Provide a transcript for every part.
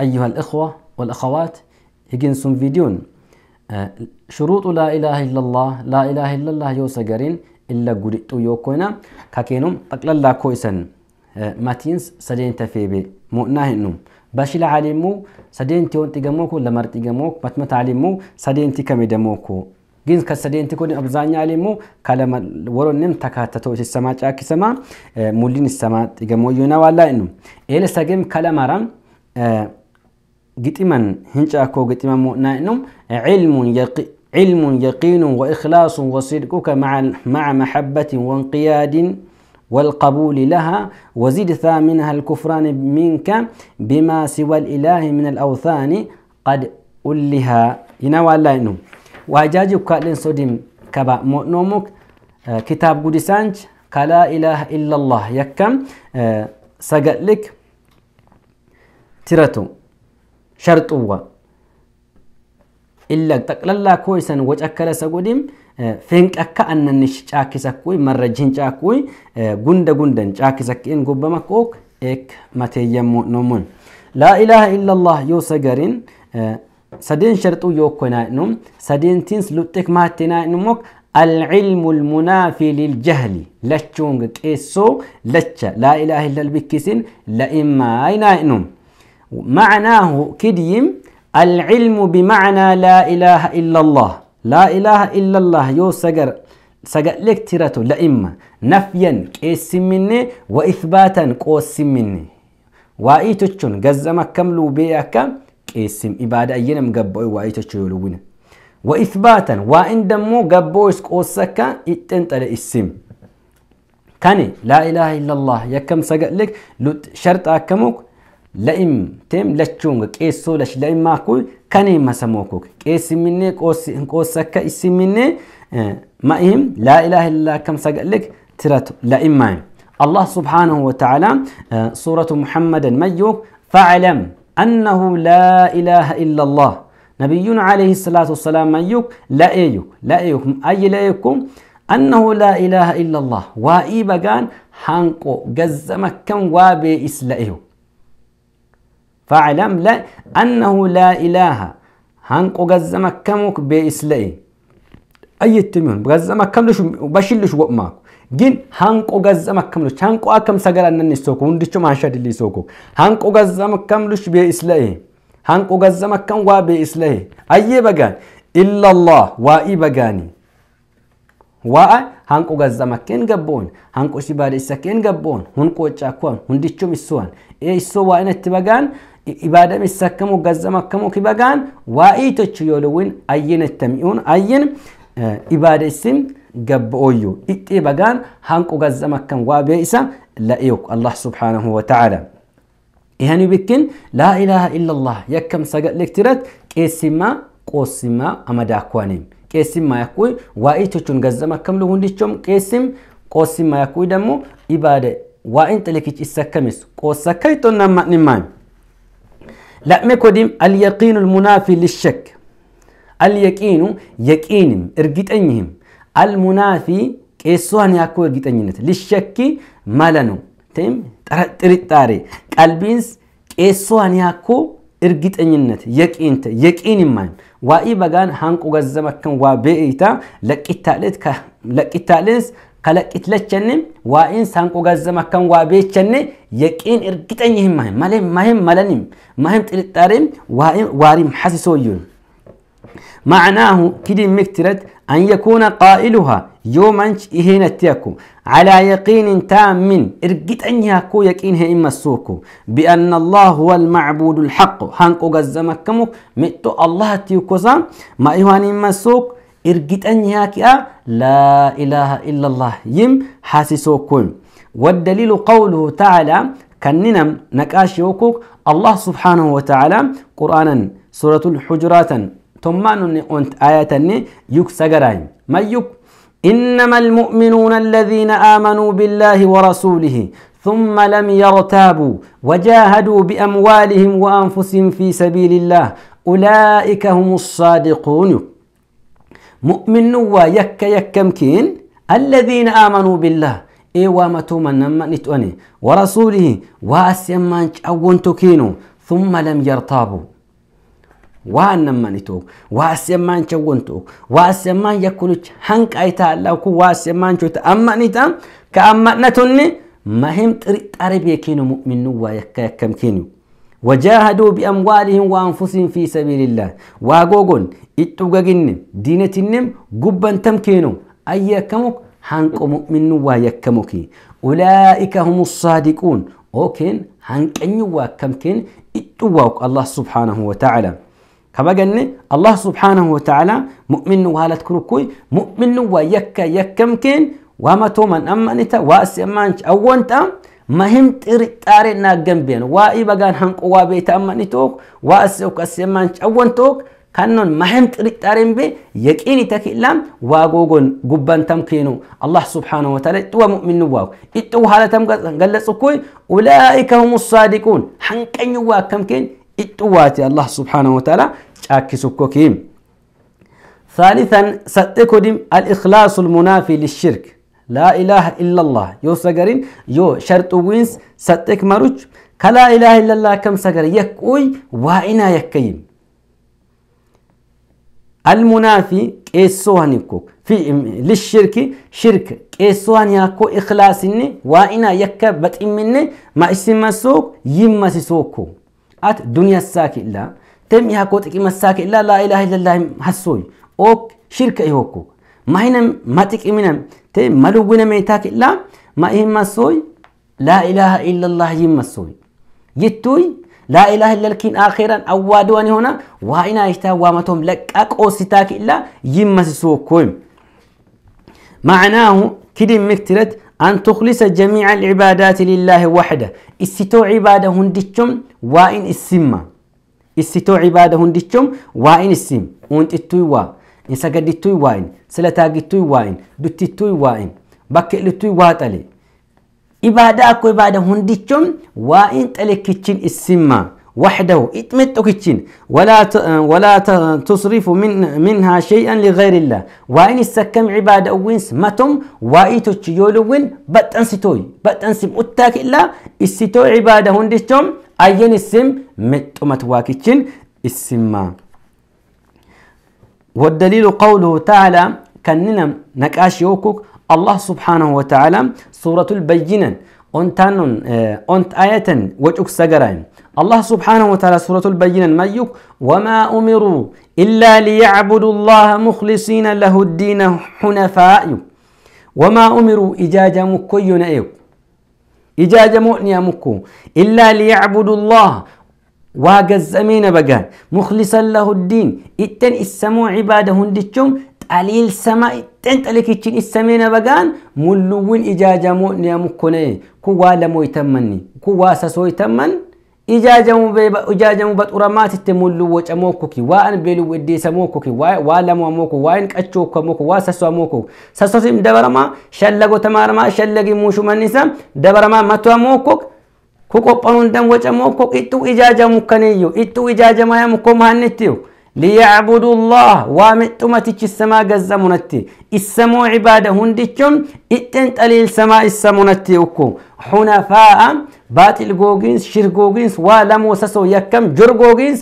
أيها الإخوة والأخوات هجنسون فيديون شروط لا إله إلا الله لا إله إلا الله يوسى قرين إلا قرئت يوكونا كاكينوم الله كويسا ماتينس سدين تفيبي مؤناهنم باش لعلمو سدين تيون تيغموكو لمر تيغموك باتما تعلمو سدين تيكمي دموكو جنس كسدين تكون أبزاني ከሰዴንቲ ኮን ورون نم ካለመ ወሮንም ተካተቶ جاكي سما مولين ሙሊን ሰማ يونا ይሆናል ዋላ ነው ኤለሰ ግን ከለማራም قتما هنشاكو قتما نائنم علم يقي علم يقين وإخلاص وصدقك مع مع محبة وانقياد والقبول لها وزيد ثامنها الكفران منك بما سوى الإله من الأوثان قد ألها ينوى الله واجاجو كالين صديم كبا مؤنومك كتاب قدسانج كلا إله إلا الله يكم سقلك ترتو شرطوا إلا تقللا كويسا وجه أكل سقوديم فينك أكا أن نشجاك سكوي مرة جنجاكوي غندا غندا جاك سكين قبما كوك إك متي يمو نمون لا إله إلا الله يو سجرين سدين شرطو يوكونا نم سدين تنس لوتك ماتنا نموك العلم المنافي للجهل لتشونغ كيسو لتشا لا إله إلا البكسين لإما أين نم معناه كديم العلم بمعنى لا إله إلا الله لا إله إلا الله يو سجر سجلك ترته لإما نفيا قسم مني وإثباتا قسم مني وإيتشون جزما كملو بيك قسم إبادة أينم قبوي وإيتشون لوين وإثباتا وإن دمو قبويس قوسك إتنت على اسم كاني لا إله إلا الله يكم سجلك لت شرط أكمك لئم تم لچونغ قيسو لش لئم ماكو كان مسموكو قيس مني قوس قوسك اس مني ماهم لا اله الا الله كم سقلك ترت لئم الله سبحانه وتعالى اه، سورة محمد ميو فعلم أنه لا إله إلا الله نبينا عليه الصلاة والسلام ميو لا إيو لا إيو أي لا إيوكم أنه لا إله إلا الله وإيبا كان حنقو جزمك كم وابي إسلائيوك فاعلم لا أنه لا إله هنقو غز مكمك بإسلائي أي التميون غز مكملش بشلش وقماك ግን ሃንቆ ገዘ መከምሎች ሃንቆ አከም ሰገራ ነን ሶኮ ወንድቹ ማንሸድ ሊ ሃንቆ ገዘ መከምሎች በእስላኤ ሃንቆ ገዘ መከም ዋ በእስላኤ አየ በጋን ኢላላህ ዋኢ በጋኒ ዋ ሃንቆ ገዘ መከን ገቦን ሃንቆ ሲባለ ሰከን ገቦን ሁንቆ ጫኳን ሁንድቹም ይሷን ኤ ይሶ ዋእነት በጋን ኢባደም ይሰከሙ ገዘም አከሙ ኪበጋን ዋኢቶቹ ዮልውን አየን ተሚኡን አየን ኢባደስም ገብኦዩ ኢጢ በጋን ሃንቁ ገዘም አከም ዋቤኢሳ ለኢዩክ አላህ ስብሓንሁ ወተዓላ ይህን ይብክን ላኢላሃ ኢላላህ የከም ሰገሌክ ትረት ቄሲማ ቆሲማ አመዳኳኔም ቄሲማ ያኩይ ዋኢቶቹን ገዘም አከም ልሁንዲቾም ቄሲም ቆሲማ ያኩይ ደሞ ኢባደ ዋኢን ጥልክች ይሰከምስ ቆሰከ ይጦና ማንማኝ لا مكودم اليقين المنافي للشك اليقين يقينم انهم المنافي كيسوان ياكو ارجيتنينت للشك مالنو تيم ጥርጣሬ ቀልቢንስ ቄሷን ያኮ እርግጠኝነት የቂንተ የቂን ይማን ዋኢ በጋን ሃንቁ ገዘመከን ዋ ቤኢታ ለቂታሌት ለቂታሌንስ وإن waa'in saanqoo مكان akkan يكين beechanne yaqiin مهم hin مهم malee مهم malanim mahin xilixxaareem waarim hasisooyyuun معناه كده مكترت أن يكون قائلها يومنش إهينة تيكو على يقين تام إرقيت أنها كو يقينها إما السوكو بأن الله هو المعبود الحق هنكو قزمك كمك مئتو الله تيكو ما إيوان إما السوك إرجتني هاكئا آه، لا إله إلا الله يم كل والدليل قوله تعالى كننا نكاشي وكوك الله سبحانه وتعالى قرآنا سورة الحجرات ثم أنت آياتني يك سجراين ما يك إنما المؤمنون الذين آمنوا بالله ورسوله ثم لم يرتابوا وجاهدوا بأموالهم وأنفسهم في سبيل الله أولئك هم الصادقون مؤمن ويك يكمكين الذين آمنوا بالله إيوامة من نتواني ورسوله واسيما من أون تكينو ثم لم يرتابوا وان نما نتوك واسيما من أون توك واسيما من يكولوك هنك أيتا اللوك واسيما من شو تأما نتام كأما نتوني مهم تريد أريب يكينو مؤمن ويك يكمكينو يك وجاهدوا بأموالهم وأنفسهم في سبيل الله واغوغون اتوغاغن دينتنم قبا تمكينو أي كمك حنق مؤمن ويكمك أولئك هم الصادقون أوكين حنق أنيوا كمكين اتواك الله سبحانه وتعالى كما قلنا الله سبحانه وتعالى مؤمن وهالت كروكوي مؤمن ويكا يكمكين وما تومن أما أنت وأسي أما أو أنت مهم تارينا جنبين وإي بقان حنق وابي تأمني توك وأسوك أسيمان أول توك كانون مهم تارين بي يكيني تكلم واغوغون قبان تمكينو الله سبحانه وتعالى تو مؤمن نواو اتو هالا تم قلصكوي أولئك هم الصادقون حنقن يواك تمكين اتواتي الله سبحانه وتعالى شاكي سكوكيم ثالثا ستكدم الإخلاص المنافي للشرك لا إله إلا الله يو سجرين يو شرط وينس ستك مروج كلا إله إلا الله كم سجر يكوي وإنا يكيم المنافي كيسوانيكو في للشرك شرك كيسوان يكو إخلاصني وإنا يك بتئمني ما اسم سوق يم سوقكو أت دنيا الساكي إلا تم يكو تكيم الساكي إلا لا إله إلا الله حسوي أوك شرك يهوكو ما هنا ما تكيمنا تي ملوبنا ميتاك لا ما إيه ما سوي لا إله إلا الله جيم ما سوي يتوي لا إله إلا لكن آخرا أوادواني هنا وإنا إشتا وامتهم لك أكو ستاك إلا جيم ما يمسسوكم معناه كده مكترت أن تخلص جميع العبادات لله وحده استو عبادة هندتشم وإن السمة استو عبادة هندتشم وإن السم وإن التوي isagadittuu hin waa'in sila taagittuu hin waa'in duttittuu hin waa'in bakka illittuu hin waa xale ibaada akko ibaada hundichum waa'in xale kichin issimma وحده اتمت كتشين ولا ولا تصرف من منها شيئا لغير الله وان السكم عباد اوينس متم وايتو تشيولوين بتنسيتوي بتنسم اتاك الا السيتو عباده هندشتم اين السم متمت واكتشين السما والدليل قوله تعالى كننا نكاش يوكوك الله سبحانه وتعالى سورة البينة أنتان آه، أنت آية وجوك سجرين الله سبحانه وتعالى سورة البينة ما يوك وما أمروا إلا ليعبدوا الله مخلصين له الدين حنفاء وما أمروا إجاجة مكيون إيو إجاجة مؤنية مكو إلا ليعبدوا الله واقزمين بقان مخلصا له الدين اتن السمو عباده هندتشم قليل سما اتن اتن السمين بقان ملوين اجاجمو نيامكوني كوا لمو يتمني كوا سسو يتمن اجاجمو بيبا اجاجمو بطرمات تملو وچموكوكي وان بيلو ودي سموكوكي وا وا ولمو اموكو وان قچوكو موكو وا سسو موكو سسو سيم دبرما شلقو تمارما شلقي موشو منسم دبرما متو موكوك كقبلون دم وجمو كو إتو إجاجة مكنيو إتو إجاجة ما يمكو مهنتيو ليعبدوا الله وامتمتك السماء قزمونتي السمو عبادة هندكم إتنت قليل سماء السمونتي وكو حنفاء باتل جوجينز شير جوجينز ولم وسسو يكم جر جوجينز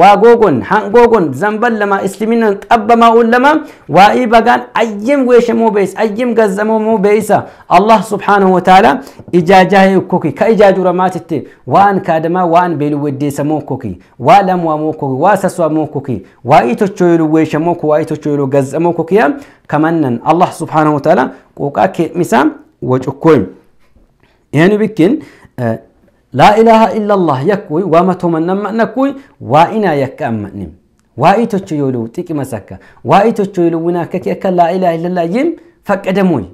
وجوجون حن جوجون زنبل لما اسلمين أب ما أقول لما وإي بقان أيم ويش مو بيس أيم جزمو مو بيسا الله سبحانه وتعالى إجاجه كوكي كإجاج رمات التي وان كادما وان بيلودي سمو كوكي ولم ومو كوكي وسسو مو كوكي وإي تشويلو ويش مو كوكي وإي تشويلو جزمو كوكي كمنن الله سبحانه وتعالى كوكا كي مسام وجوكوين يعني بكين آه، لا إله إلا الله يكوي وما تمنى ما نكوي وإنا يكأمنم وإي تشيولو تيكي مسكة وإي تشيولو وناكك يكا لا إله إلا الله يم فكدموي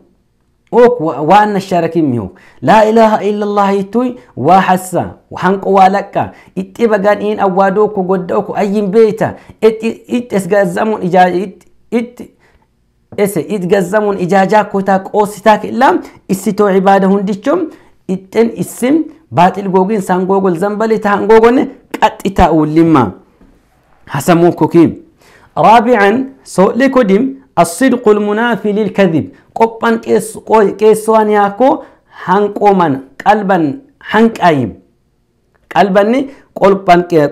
أوك وأن الشاركين ميو لا إله إلا الله يتوي وحسا وحنق ولكا إتبقان إن أوادوك وقدوك أيم بيتا إت إت إسقازمون إجاج إت إت إس إتقازمون إجاجاك وتاك أوسي تاك إلا إستو عبادة هندشم ixxeen isim baaxil gogin isaan googol zanbali tahan googonne qaxxi taa'uu limma hasamuu kokii raabican soodhee kodim assidqu lmunaafi lilkadib qophan qeessoan yaakoo hanqooman qalban hanqaayim qalbanni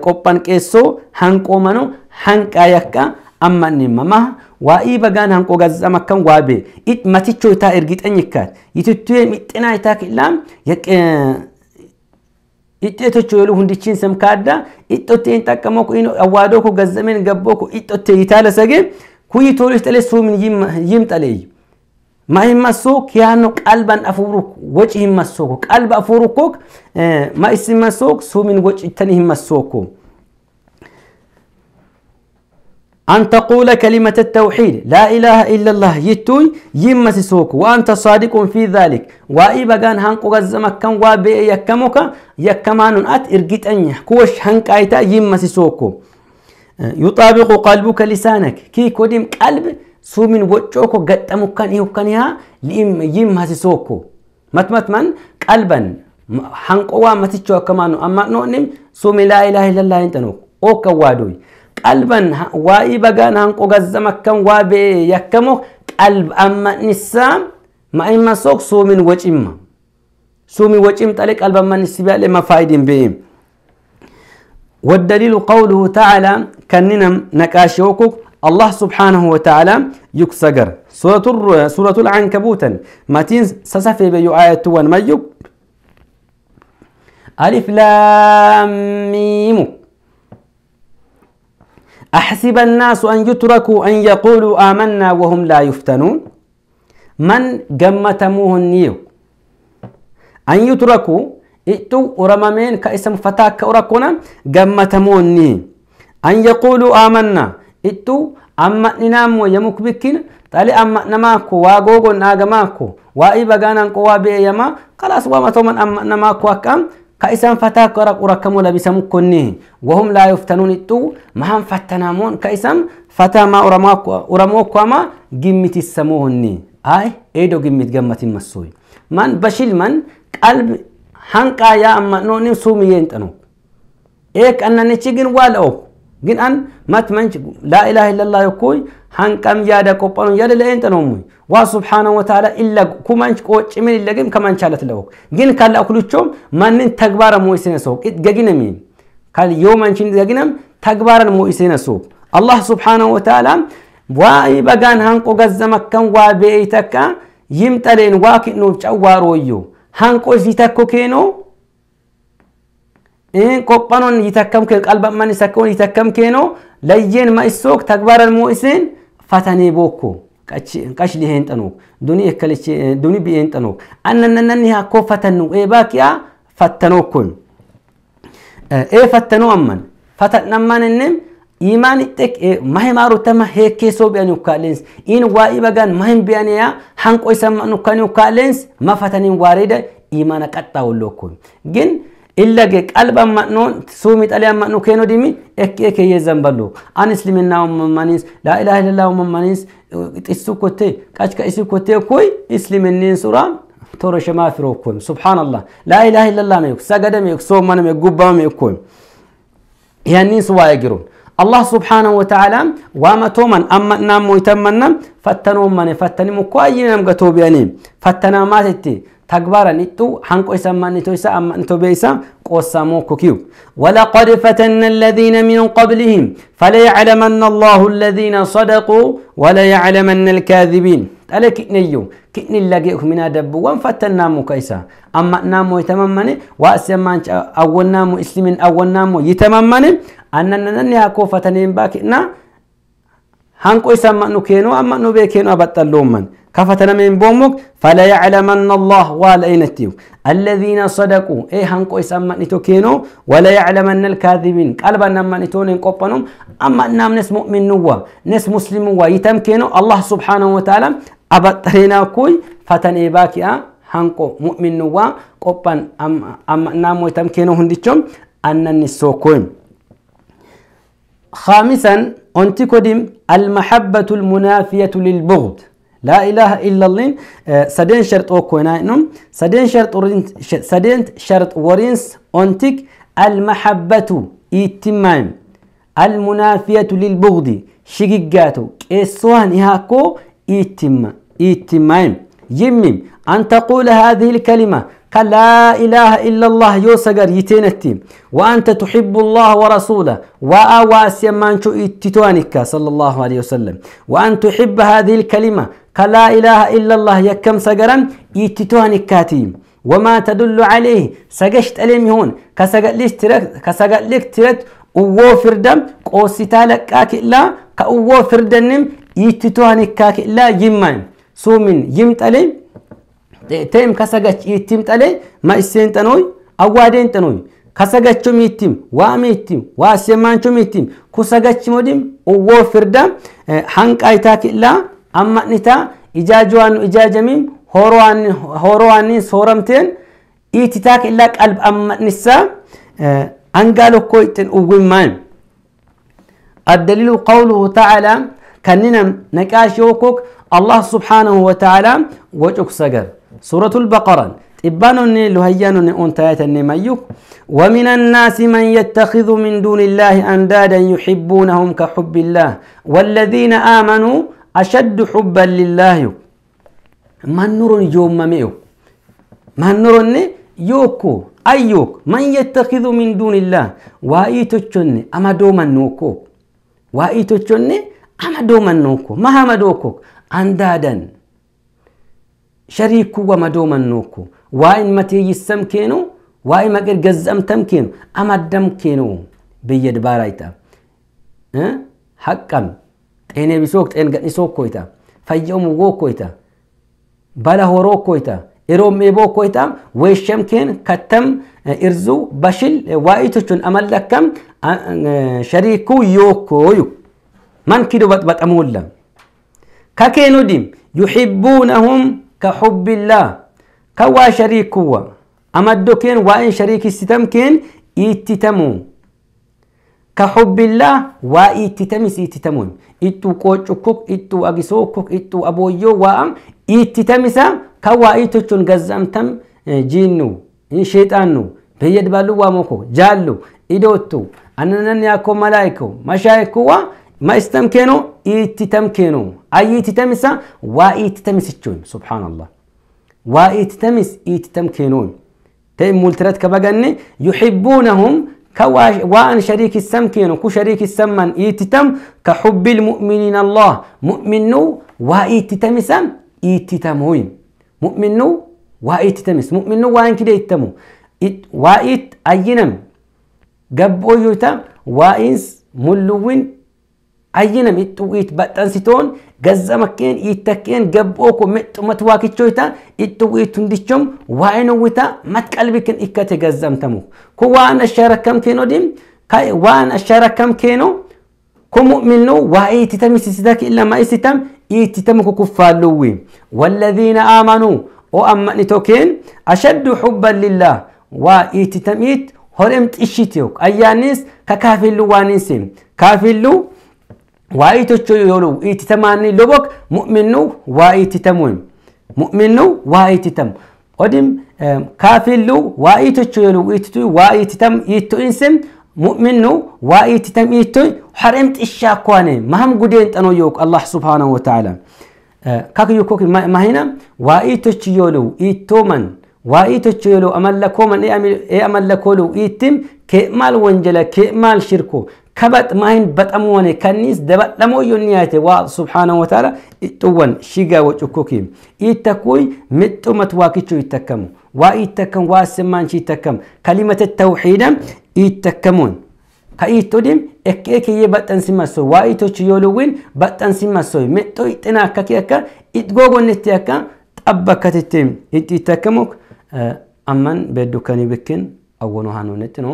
qophan qeessoo hanqoomano hanqaayakka amman mama waa'ii bagaan hanqoo gaazexam akkan waabe it maticho itaa ergixany ikkaat yituttuye mixxinaa itaa killaam ixxetocho yolu hundichin semkaadda ixxotte hin xaqqamo ko in awwaadoo ko gazzamen gabboo ko ixxotte yitaala sage kuyi tolif xale suumin yim xaleey ma himmasso kiyaanno qalban afuuruk woci himmassoko qalba afuurukkook ma isimmassok suumin wocittani himmassookko أن تقول كلمة التوحيد لا إله إلا الله يتوي يما سوك وأنت صادق في ذلك وإبا كان هنق غزمك كان وابي يكمك يكمان أت إرقيت أني كوش هنق آيتا يما سوكو يطابق قلبك لسانك كي كودم قلب سومن وجوكو قدمك كان إيو كان لإم يما سوكو متمت من قلبا هنقوا متشوكمان أما نؤنم سومي لا إله إلا الله أنت أوكا وادوي قلبا وائبا كان هنقو غزما كان وابي يكمو قلب أما نسام ما إما سوق سومن وجيما سومي وجيم تلك قلب أما نسبيا لما فايدين بهم والدليل قوله تعالى كننم نكاشوكوك الله سبحانه وتعالى يكسجر سورة سورة العنكبوت ماتين سسفي بيو آية وان ميو ألف لام ميمو Axasibannaa su anyi tura ku anyi yaaqulu amanna wa humna man manni gammataamu honii anyi tura ku ithu oromameen ka'e isa mufatee akka oromoon gammataamu honii anyi yaaqulu amanna ithu inaammoo yommuu biqilanii dhalli namaa koo waan goggoowwan dhaagaa maaku waa ibagaan waan qorraa biyyaama qal'as waa mataa namaa koo akka. كايسان فتا كورا قرا كمو لبسم كني وهم لا يفتنون التو مهم فتنامون كايسان فتا ما أرمو كما قمت السموهني اي ايدو جمت جمت المسوي من بشيل من قلب حنقا يا اما نوني سومي ينتنو إيك أنا نتشيقن والأو جن ان مات تمنش لا اله الا الله يكوي حنقام يادا كوبانو يادا لأنتنو موي ዋ ስብሓነ ወተዓላ ኢለግ ኩማንች ቆጭምን ከማንች አለት ለወቅ ግን ካለ አኩልቾም ማንን ተግባረን ሞይስነ ሰውቅ ገጊነሚ ካል የውማንችን ገጊነም ተግባረን ሞይሴ ነሱ አላህ ስብሓነ ወተላ ዋ በጋን ሃንቆ ገዘመከን ዋ ቤይተካ ይምጠሌን ዋ ክኖ ጨዋሮዮ ሃንቆ ይተኮ ኬኖ ቆጳኖን ይተከም ኬ ቃልባማን ይሰከውን ይተከም ኬኖ ለየን ማይሶክ ተግባረን ሞይሴን ፈተኔ ቦኮ qash liheen xanuu duni ekkalichi duni bi'een xanuu annannanni hakkoo fatannu ee baakiya fattanoo kun ee fattanoo amman fatadhamman innem imani tek mahe marutama hekeso beani ukalens in wa'i bagan mahin beani ya hanqo isama nukani ukalens mafatanin warida imana qatta wollokun gin illage qalba ma'non sumi xaliya ma'nu keno dimi ekki eke ye zamballo an isliminna ummanis la ilaha illallah ummanis إسو كوتي كاشكا إسو كوتي كوي إسلم النين سوران تورا شما فيروكوي سبحان الله لا إله إلا الله نيوك سجد ميوك سو من ميوك قبا ميوك يا النين سوا يجرون الله سبحانه وتعالى وما تومن أما نام ويتمنم فتنوا من فتنم كوي نام قتوب يعني فتنا ما تتي تكبرنيتو حنكو يسمانيتو يسمانيتو بيسام قوسامو كوكيو ولقد فتنا الذين من قبلهم فليعلمن الله الذين صدقوا وليعلمن الكاذبين ألا كئنيو كئن لقيك من أدب وان فتنا مكيسا أما نامو يتممني وأسمان أول نامو إسلمين أول نامو يتممني أننا ننهاكو فتنين باكئنا حنكو يسمانو كينو أما نبي كينو كفتنا من بومك فلا يعلمن الله والأينتيو الذين صدقوا اي هنكو إسأما نتوكينو ولا يعلمن الكاذبين قلبا نما نتونين قبنهم أما نام نس مؤمن نوا نس مسلم ويتمكينو الله سبحانه وتعالى أبطرنا كوي فتن باكيا آه، هانكو مؤمن نوا قبن أما أم نام ويتمكنو هندشم ان نسوكوين خامسا أنتكدم المحبة المنافية للبغض لا إله إلا الله آه، سدين شرط أو وكويناينم سدين شرط ورين سدين شرط ورينس أنتك المحبة إتمام المنافية للبغض شجعته إسوان إهاكو إتم إتمام يمم أن تقول هذه الكلمة قال لا إله إلا الله يو سجر يتينتي وأنت تحب الله ورسوله وأواسيا مانشو إتتوانك صلى الله عليه وسلم وأن تحب هذه الكلمة قال لا إله إلا الله يكم سقرا إتتوانك وما تدل عليه سجشت أليم هون كسجت لك ترد كسجت دم قوسيتا لك لا كأوو فردنم لا يمان سومن يمت أليم teem kasagach ittim tale ma isseen xanooy awwaadeen xanooy kasagachom ittim waame ittim waasemanchom ittim kusagachimodim uwwo firda hanqaa itaa killaa ammannitaa ijaajuwaanu ijaajamim horowaannin sooramteen iititaa killaa qalb ammannissaa angaa lokkoo itten uwwimmaan الدليل قوله تعالى كننا نكاش يوكوك الله سبحانه وتعالى وجوك سجر سورة البقرة تبانون لهيانون أنتايت النميك ومن الناس من يتخذ من دون الله أندادا يحبونهم كحب الله والذين آمنوا أشد حبا لله ما نور يوم مميو ما نور يوكو أيوك من يتخذ من دون الله وأيتو وإيتوشن أما دوما نوكو وأيتو وإيتوشن أما دوما نوكو ما هما دوكو أندادا ሸሪኩ ወመዶመኖኩ ዋኢን መቴይሰም ኬኑ ዋኢ መቅር ገዘምተም ኬኑ አማደም ኬኑ ብየ ድባራ ይታ ሐቀም ጤኔ ቢሶክ ጤን ገኒሶ ኮይታ ፈየኡም ወ ኮይታ በለ ሆሮ ኮይታ ኢሮም ኤቦ ኮይታም ወይሸም ኬን ከተም ኢርዙ በሽል ዋኢቶቹን አመለከም ሸሪኩ ዮኮዩ ማን ኪዶ በጠሙላ ከኬኑ ዲም ዩሒቡነሁም Ka hubbillaa waa'een shariikii kuwa! Amaddoo keenya waa'een shariikii sitamu keenya itti Ka hubbillaa waa'een itti tamuun ittu tamuun! Ittoo koochuu kuk, ittoo agarsiisuu am ittoo ka waa itochon gazamtam itti tamuunis! Kwaa'inaan ittoon gassan tamuun galii galii e, jiinnuun ishee e, xaannu. Biyya dabaluu waa muka! Jaallu, Iddootu, ما استمكنو إتتمكنو أي إتتمس وإتتمس تشون سبحان الله وإتتمس إتتمكنون تيم ملترات كبغني يحبونهم وأن شريك السمكين كو شريك السمن ايتتم كحب المؤمنين الله مؤمنو وإتتمسا إتتموين مؤمنو وإتتمس مؤمنو وأن كده إتتمو إت وإت أينم قبو يوتا وإنس ملوين أينا ميتو إيت باتان سيتون غزة مكين إيتاكين قبوكو ميتو متواكيتشو إيتا إيتو إيتون ديشم وعينو إيتا متقلبي كن إيكاتي غزة متمو كو وان أشارة كم كينو ديم كاي وان أشارة كم كينو كو مؤمنو وعي تتم سيسيتاك إلا ما إيسيتم إيتتم كو كفالوي والذين آمنوا وأمني توكين أشد حبا لله وإيتتم إيت هرمت إشيتيوك أيانيس ككافلو وانيسيم كافلو ዋኢቶቹ የሆኑ ኢትተማኒ ሎቦክ ሙእሚኑ ዋኢትተሙን ሙእሚኑ ዋኢትተም ኦድም ካፊሉ ዋኢቶቹ የሆኑ ኢትቱ ዋኢትተም ኢትቱኢንስም ሙእሚኑ ዋኢትተም ኢትቱይ ሐረም ጥሻ ኳነ ማህም ጉዴን ጠኖ የውቅ አላህ ስብሓንሁ ወተዓላ ካክዩ ኮክ ማሂና ዋኢቶቹ የሆኑ ኢቶመን ዋኢቶቹ የሆኑ አመለኮመን ኤአመለኮሉ ኢትም ከማል ወንጀለ ከማል ሽርኮ ከበጥማይን በጠሞኔ ከኒስ ደበጠሞ ዩኒያቴ ዋ ስብሓነ ወተዓላ እጥወን ሽጋ ወጭኩኪም ኢተኩይ ምጡመት ዋኪቹ ይተከሙ ዋ ኢተከም ዋ ስማንቺ ይተከም ከሊመት ተውሒደም ኢተከሙን ከኢቱዲም ኤኬክዬ በጠን ሲመሶይ ዋኢቶች ዮልውን በጠን ሲመሶይ ምጦ ጥና ከኪያከ ኢትጎጎንትያከ ጠበከትትም ኢትተከሙክ አመን ቤዱከኒ ብክን አወኑ ሃኑነት ነው